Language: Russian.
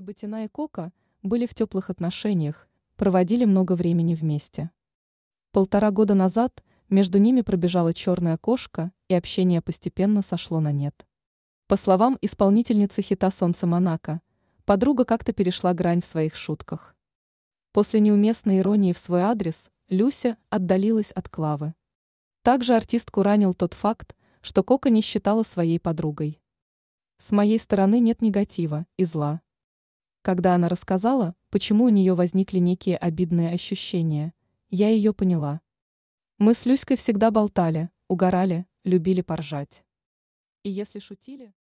Батина и Кока были в теплых отношениях, проводили много времени вместе. Полтора года назад между ними пробежала черная кошка, и общение постепенно сошло на нет. По словам исполнительницы хита «Солнце Монако», подруга как-то перешла грань в своих шутках. После неуместной иронии в свой адрес Люся отдалилась от Клавы. Также артистку ранил тот факт, что Кока не считала своей подругой. С моей стороны нет негатива и зла. Когда она рассказала, почему у нее возникли некие обидные ощущения, я ее поняла. Мы с Люськой всегда болтали, угорали, любили поржать. И если шутили...